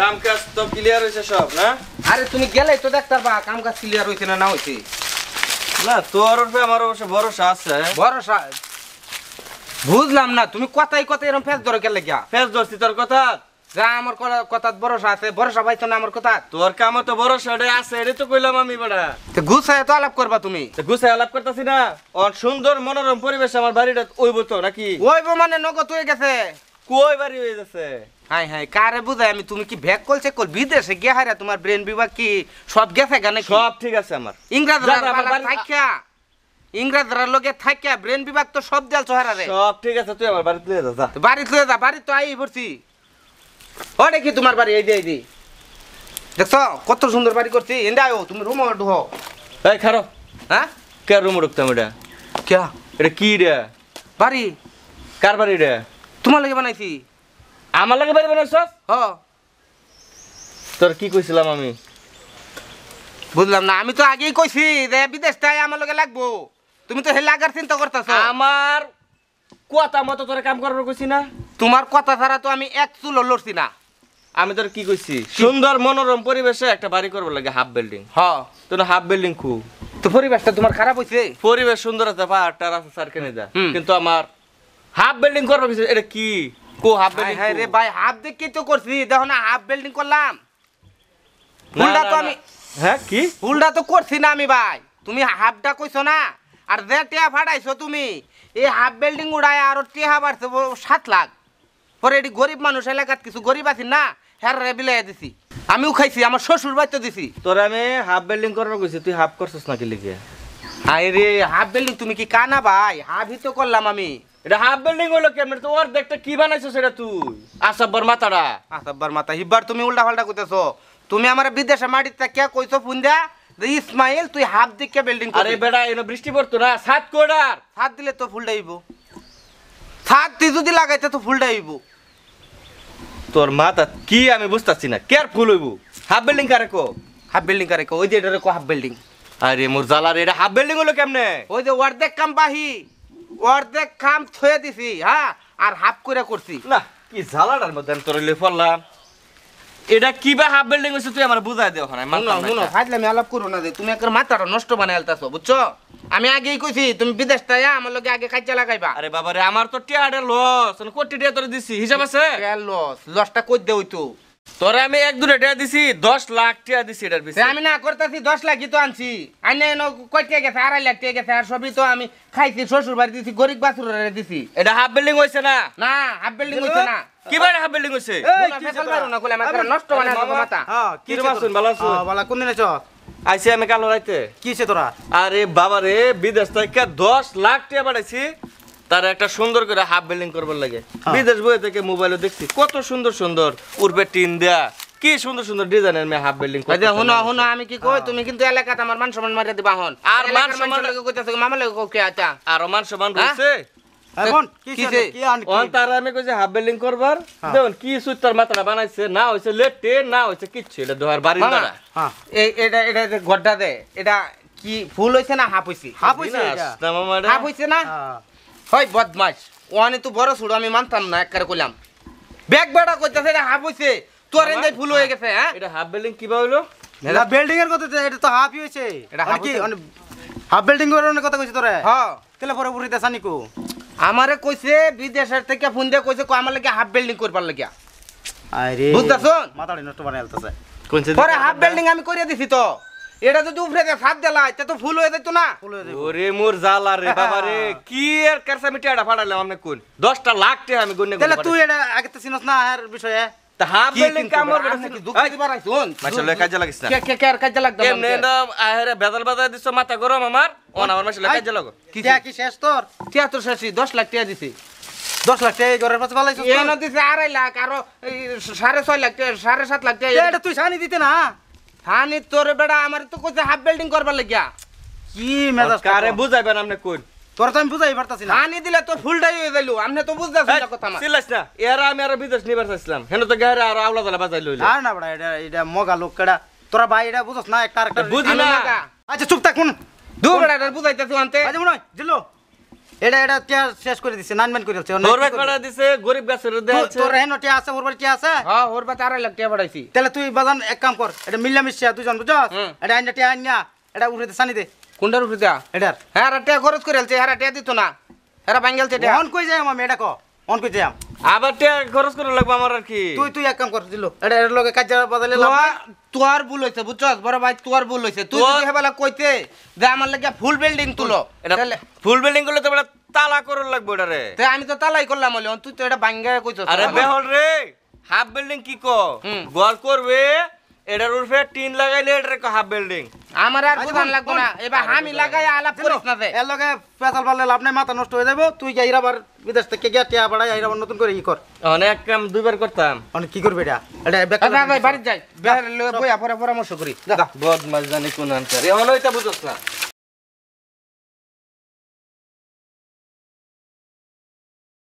কাম কাজ তো ক্লিয়ার হয়েছে সব না আরে তুমি গেলেই তো দেখতে পা কাম কাজ ক্লিয়ার হয়েছে না না হয়েছে না তোর উপরে আমার অবশ্য ভরসা আছে ভরসা বুঝলাম না তুমি কথাই কথা এরকম ফেস ধরে গেলে গিয়া ফেস ধরছি তোর কথা যা আমার কথা ভরসা আছে ভরসা পাইছো না আমার কথা তোর কামে তো ভরসা আছে এটা তো কইলাম আমি বেড়া তো গুছায় তো আলাপ করবা তুমি তো গুছায় আলাপ করতাছি না অন সুন্দর মনোরম পরিবেশ আমার বাড়িটা ওইব তো নাকি ওইব মানে নগদ হয়ে গেছে কই বাড়ি হয়ে গেছে হ্যাঁ হ্যাঁ কারে বুঝাই আমি তুমি কি ভেক কল চেক কল বিদেশে গিয়ে হারা তোমার ব্রেন বিভাগ কি সব গেছে গানে সব ঠিক আছে আমার ইংরাজরা থাকা ইংরাজরা লগে থাকা ব্রেন বিভাগ তো সব দেল চহারা রে সব ঠিক আছে তুই আমার বাড়িতে লয়ে যা বাড়িতে লয়ে যা বাড়ি তো আই ভরছি ওরে কি তোমার বাড়ি এই দে এই দে দেখছো কত সুন্দর বাড়ি করছি এন্ডা আয়ো তুমি রুম ঢুহ এই খারো হ্যাঁ কে রুম ঢুকতাম এটা কে এটা কি রে বাড়ি কার বাড়ি রে তোমার লাগে বানাইছি আমার লাগে বানাইছ তোর কি কইছিলাম আমি বুঝলাম না আমি তো আগেই কইছি যে বিদেশটাই আমার লগে লাগবো তুমি তো চিন্তা করতেছ আমার কথা মতো কাম কইছি না তোমার কথা ছাড়া তো আমি এক লড়ছি না আমি তোর কি কইছি সুন্দর মনোরম পরিবেশে একটা বাড়ি করবো লাগে হাফ বিল্ডিং হ্যাঁ তোর হাফ বিল্ডিং খু তো পরিবেশটা তোমার খারাপ হয়েছে পরিবেশ সুন্দর আছে পাহাড় টার আছে সার কিন্তু আমার হাফ বিল্ডিং করবো এটা কি কো হাফ বেল্ডিং হ্যাঁ রে ভাই হাফ দেখি তো করছি দেখো না হাফ বিল্ডিং করলাম ফুলটা তো আমি হ্যাঁ কি ফুলটা তো করছি না আমি ভাই তুমি হাফটা কইছো না আর যে টিয়া ফাটাইছো তুমি এই হাফ বিল্ডিং উড়ায় আরো টিয়া বাড়ছে সাত লাখ পরে এটি গরিব মানুষ এলাকাত কিছু গরিব আছি না হ্যাঁ রে বিলাই দিছি আমিও খাইছি আমার শ্বশুর বাড়িতে দিছি তোর আমি হাফ বিল্ডিং করবার কইছি তুই হাফ করছিস নাকি লিখে আরে হাফ বিল্ডিং তুমি কি কানা ভাই হাফ তো করলাম আমি এটা হাফ বিল্ডিং হলো কেমন তো ওর দেখতে কি বানাইছো সেটা তুই আসাব্বর মাথাটা আসাব্বর মাথা হিবার তুমি উল্টা পাল্টা করতেছো তুমি আমার বিদেশে মাটিতে কে কইছো ফোন দেয়া ইসমাইল তুই হাফ দিকে বিল্ডিং আরে বেড়া এনে বৃষ্টি পড়তো না সাত কোডার সাত দিলে তো ফুল ডাইবো সাত তুই যদি লাগাইতে তো ফুল ডাইব তোর মাথা কি আমি বুঝতাছি না কেয়ার ফুল হইব হাফ বিল্ডিং কারে কো হাফ বিল্ডিং কারে কো ওই যে এটা কো হাফ বিল্ডিং আরে মোর জালার এটা হাফ বিল্ডিং হলো কেমনে ওই যে অর্ধেক কাম বাহি অর্ধেক খাম থয়ে দিছি হ্যাঁ আর হাফ করে করছি না কি ঝালাটার মধ্যে আমি তোর পড়লাম এটা কি বা হাফ বিল্ডিং হচ্ছে তুই আমার বুঝাই দেও না শুনো আমি আলাপ করো না যে তুমি একবার মাথাটা নষ্ট বানাই আলতাছো বুঝছো আমি আগেই কইছি তুমি বিদেশ তাইয়া আমার লগে আগে কাজে লাগাইবা আরে বাবা রে আমার তো টিয়াডে মানে লস কোটি টিয়া তোরে দিছি হিসাব আছে লস লসটা কই দে হইতো তোরা আমি এক দুটো টাকা দিছি দশ লাখ টাকা দিছি এটার পিছনে আমি না করতেছি দশ লাখই তো আনছি আইনে কয়টা গেছে আড়াই লাখ টাকা গেছে আর সবই তো আমি খাইছি শ্বশুর বাড়ি দিছি গরিব বাসুরে দিছি এটা হাফ বিল্ডিং হয়েছে না না হাফ বিল্ডিং হয়েছে না আরে বাবা হ্যাঁ, রে হ্যাঁ, বিদেশ থেকে দশ লাখ টাকা বাড়াইছি তারা একটা সুন্দর করে হাফ বিল্ডিং করবার লাগে হ্যাঁ। বিদেশ বইয়ে থেকে মোবাইলও দেখছি কত সুন্দর সুন্দর উর্বে টিন দেয়া কি সুন্দর সুন্দর ডিজাইনের মে হাফ বিল্ডিং আচ্ছা, আমি কি কই হ্যাঁ। তুমি কিন্তু এলাকাতে আমার মান সম্মান মারিয়া দিবা হন আর মান সম্মান লাগে কইতাছ মামা লাগে কই আতা আর মান সম্মান হ্যাঁ? রইছে এখন কি কি আন কি তার আমি কইছে হাফ বিল্ডিং করবার দেখুন কি সুত্তর মাত্রা বানাইছে না হইছে লেটে না হইছে কিচ্ছু এটা দোহার এই এটা এটা গড্ডা দে এটা কি ফুল হইছে না হাফ হইছে হাফ হইছে না হাফ হইছে না হয় বদমাস ওহানে তো বড় ছুড়ো আমি মানতাম না একবার কইলাম ব্যাগ বেড়া কইতাছে এটা হাফ হইছে তোর এন্দাই ভুল হয়ে গেছে হ্যাঁ এটা হাফ বিল্ডিং কি হইলো এটা বিল্ডিং এর কথা এটা তো হাফই হইছে এটা হাফ কি হাফ বিল্ডিং এর কথা কইছিস তোরে হ্যাঁ তাহলে পরে পুরি দেশানিকো আমারে কইছে বিদেশের থেকে ফোন দিয়ে কইছে আমার লাগে হাফ বিল্ডিং করবার লাগিয়া আরে বুঝতাছ মাথাটা নষ্ট বানাই আলতাছে পরে হাফ বিল্ডিং আমি কইরা দিছি তো এটা যদি উফরে দে ফাট দেলাই তে তো ফুল হয়ে যেত না ওরে মোর জালা রে বাবা রে কি এর কারসা মিটাড়া ফাড়ালে আমনে কোন 10টা লাখ টাকা আমি গুনে তাহলে তুই এটা আগে তো চিনস না এর বিষয়ে তাহা বলে কামর গড়ছে কি দুঃখ দিবার আইছুন মাশা আল্লাহ কাজে লাগিস না কে কে কে কাজে লাগদম এমনে না আহেরে বেদাল বেদাল দিছো মাথা গরম আমার অন আমার মাশা আল্লাহ কাজে লাগো কি কি শেষ তোর টিয়া তোর 10 লাখ টাকা দিছি দশ লাখ টাকা ঘরের পাশে ভালো দিছে আড়াই লাখ আরো সাড়ে ছয় লাখ টাকা সাড়ে সাত লাখ টাকা তুই সানি দিতে না হানি তোর বেড়া আমার তো কোথায় হাফ বিল্ডিং করবার লাগিয়া কি মেজাজ কারে বুঝাইবেন আপনি কোন তোর তো আমি বুঝাই পারতাছি না হানি দিলে তো ফুলটাই হয়ে যাইলো আপনি তো বুঝতাছ না কথা আমার সিলাস না এরা আমি আর বিদেশ নিবার চাইছিলাম হেন তো গায়রা আর আওলা দলা বাজাই লইলো আর না বড়া এটা এটা মগা লোক কেডা তোরা ভাই এটা বুঝছ না একটা আরেকটা বুঝি আচ্ছা চুপ থাকুন দু বেড়া বুঝাইতাছ আনতে আজ আচ্ছা, মনে হয় এটা এটা টিয়া শেষ করে দিছে নাইন ম্যান করে দিছে ওরবা কড়া দিছে গরিব গাছের দে আছে তোর হেন টিয়া আছে ওরবা টিয়া আছে হ্যাঁ ওরবা তার লাগ টিয়া তাহলে তুই বাজান এক কাম কর এটা মিল্লা মিশিয়া দুজন বুঝছ হ্যাঁ। এটা আইনা টিয়া আইনা এটা উঠে দে সানি দে কোনটার উঠে দে এটা হ্যাঁ টিয়া খরচ করে আলছে হ্যাঁ টিয়া দিত না হ্যাঁ বাঙ্গালছে টিয়া কোন কই যায় মামি এটা কো অন যাম আবার তে খরচ করে লাগবে আমার আর কি তুই তুই এক কাম কর দিল এটা এর লগে কাজ বদলে তোর ভুল হইছে বুঝছস বড় ভাই তোর ভুল হইছে তুই যদি হেবালা কইতে যে আমার লাগে ফুল বিল্ডিং তুলো ফুল বিল্ডিং করলে তো বড় তালা করে লাগবে এটা রে তে আমি তো তালাই করলাম হলে তুই তো এটা ভাঙ্গা কইছস আরে বেহল রে হাফ বিল্ডিং কি কো ঘর করবে এটার উপরে টিন লাগাইলে এটার হাফ বিল্ডিং আমার আর প্রধান লাগবো না এবার আমি লাগাই আলাপ করিস না যে এর লগে পেছাল পারলে লাভ নাই মাথা নষ্ট হয়ে যাবো তুই যাই আবার বিদেশ থেকে গিয়া টিয়া বাড়াই আইরা আবার নতুন করে ই কর অনেক কাম দুইবার করতাম অনেক কি করবে এটা এটা আচ্ছা, বেকার না আচ্ছা, ভাই বাড়ি যাই বের লয়ে বইয়া পরে পরামর্শ করি যা বদমাশ জানি কোন আনছ রে এখন তা বুঝছ না